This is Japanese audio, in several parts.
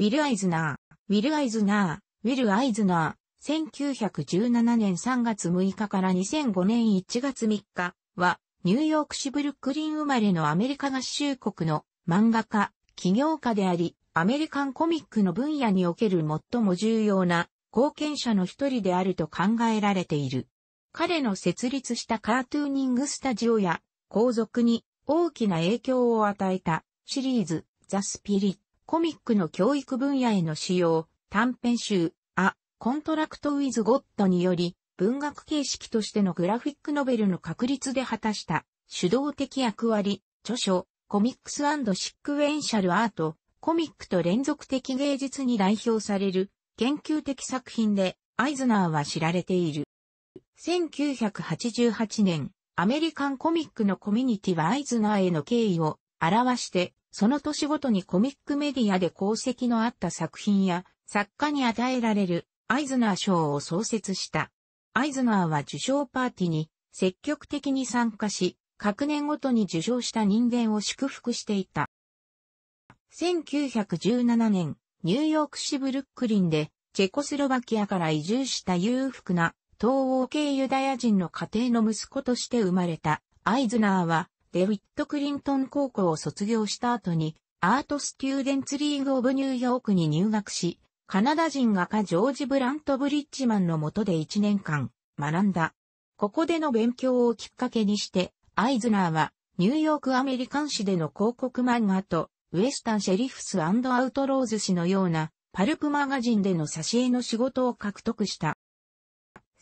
ウィル・アイズナー、ウィル・アイズナー、ウィル・アイズナー、1917年3月6日から2005年1月3日は、ニューヨーク市ブルックリン生まれのアメリカ合衆国の漫画家、起業家であり、アメリカンコミックの分野における最も重要な貢献者の一人であると考えられている。彼の設立したカートゥーニングスタジオや後続に大きな影響を与えたシリーズザ・スピリッコミックの教育分野への使用、短編集、A、コントラクト・ウィズ・ゴッドにより、文学形式としてのグラフィックノベルの確立で果たした主導的役割、著書、コミックスシックエンシャルアート、コミックと連続的芸術に代表される研究的作品でアイズナーは知られている。1988年、アメリカンコミックのコミュニティはアイズナーへの敬意を表してその年ごとにコミックメディアで功績のあった作品や作家に与えられるアイズナー賞を創設した。アイズナーは受賞パーティーに積極的に参加し、各年ごとに受賞した人間を祝福していた。1917年、ニューヨーク市ブルックリンで、チェコスロバキアから移住した裕福な東欧系ユダヤ人の家庭の息子として生まれたアイズナーは、デウィット・クリントン高校を卒業した後に、アート・スチューデンツ・リーグ・オブ・ニューヨークに入学し、カナダ人画家ジョージ・ブラント・ブリッジマンの下で1年間学んだ。ここでの勉強をきっかけにして、アイズナーはニューヨークアメリカン誌での広告漫画とウエスタン・シェリフス・アウトローズ誌のようなパルプマガジンでの挿絵の仕事を獲得した。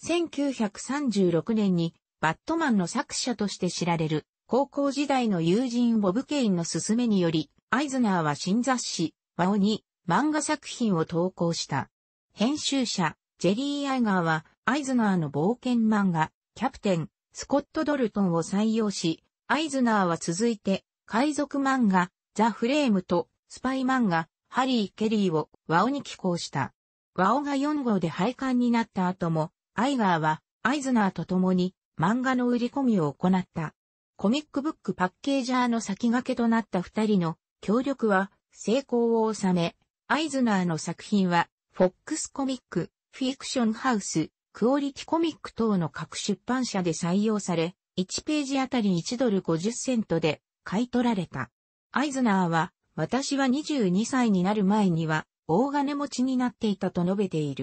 1936年にバットマンの作者として知られる高校時代の友人ボブ・ケインの勧めにより、アイズナーは新雑誌、ワオに漫画作品を投稿した。編集者、ジェリー・アイガーは、アイズナーの冒険漫画、キャプテン、スコット・ドルトンを採用し、アイズナーは続いて、海賊漫画、ザ・フレームと、スパイ漫画、ハリー・ケリーを、ワオに寄稿した。ワオが4号で廃刊になった後も、アイガーは、アイズナーと共に、漫画の売り込みを行った。コミックブックパッケージャーの先駆けとなった二人の協力は成功を収め、アイズナーの作品は、フォックスコミック、フィクションハウス、クオリティコミック等の各出版社で採用され、1ページあたり1ドル50セントで買い取られた。アイズナーは、私は22歳になる前には、大金持ちになっていたと述べている。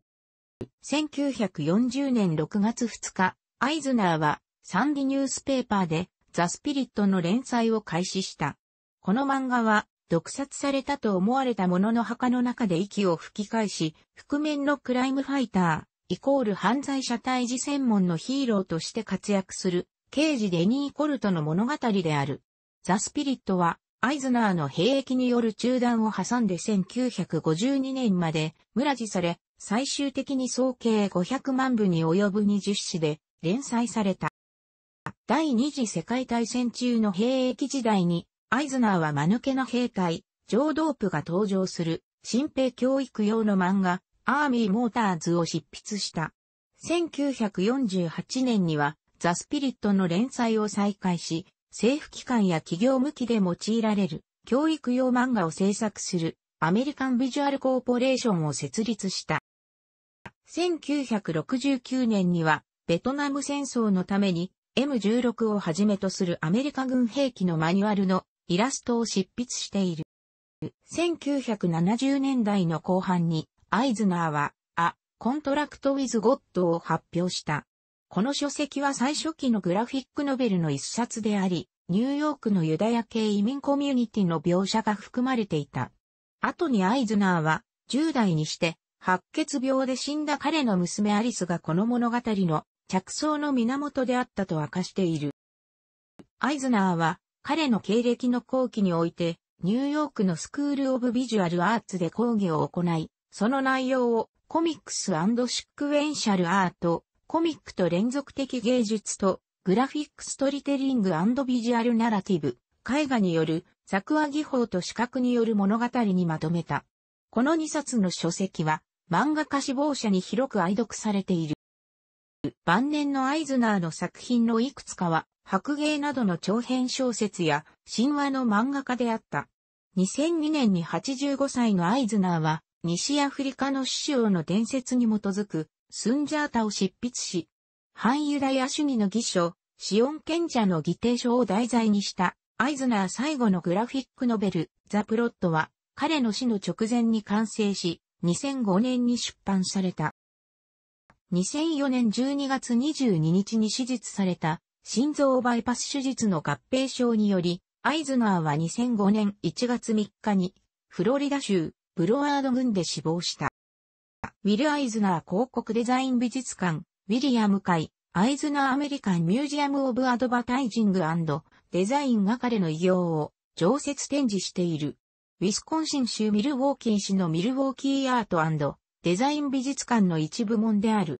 1940年6月2日、アイズナーは、サンディニュースペーパーで、ザ・スピリットの連載を開始した。この漫画は、毒殺されたと思われた者の墓の中で息を吹き返し、覆面のクライムファイター、イコール犯罪者退治専門のヒーローとして活躍する、刑事デニー・コルトの物語である。ザ・スピリットは、アイズナーの兵役による中断を挟んで1952年まで村地され、最終的に総計500万部に及ぶ20誌で連載された。第二次世界大戦中の兵役時代に、アイズナーは間抜けな兵隊、ジョードープが登場する、新兵教育用の漫画、アーミー・モーターズを執筆した。1948年には、ザ・スピリットの連載を再開し、政府機関や企業向きで用いられる、教育用漫画を制作する、アメリカンビジュアルコーポレーションを設立した。1969年には、ベトナム戦争のために、M16 をはじめとするアメリカ軍兵器のマニュアルのイラストを執筆している。1970年代の後半に、アイズナーは、ア・コントラクト・ウィズ・ゴッドを発表した。この書籍は最初期のグラフィックノベルの一冊であり、ニューヨークのユダヤ系移民コミュニティの描写が含まれていた。後にアイズナーは、10代にして、白血病で死んだ彼の娘アリスがこの物語の着想の源であったと明かしている。アイズナーは彼の経歴の後期において、ニューヨークのスクール・オブ・ビジュアル・アーツで講義を行い、その内容をコミックスシクエンシャル・アート、コミックと連続的芸術と、グラフィック・ストリテリングビジュアル・ナラティブ、絵画による作話技法と視覚による物語にまとめた。この2冊の書籍は、漫画家志望者に広く愛読されている。晩年のアイズナーの作品のいくつかは、白芸などの長編小説や神話の漫画家であった。2002年に85歳のアイズナーは、西アフリカの師匠の伝説に基づく、スンジャータを執筆し、反ユダヤ主義の義書、シオン賢者の議定書を題材にした、アイズナー最後のグラフィックノベル、ザ・プロットは、彼の死の直前に完成し、2005年に出版された。2004年12月22日に手術された心臓バイパス手術の合併症により、アイズナーは2005年1月3日にフロリダ州ブロワード郡で死亡した。ウィル・アイズナー広告デザイン美術館、ウィリアム会、アイズナーアメリカンミュージアム・オブ・アドバタイジングデザインが彼の異業を常設展示している。ウィスコンシン州ミルウォーキー市のミルウォーキーアートデザイン美術館の一部門である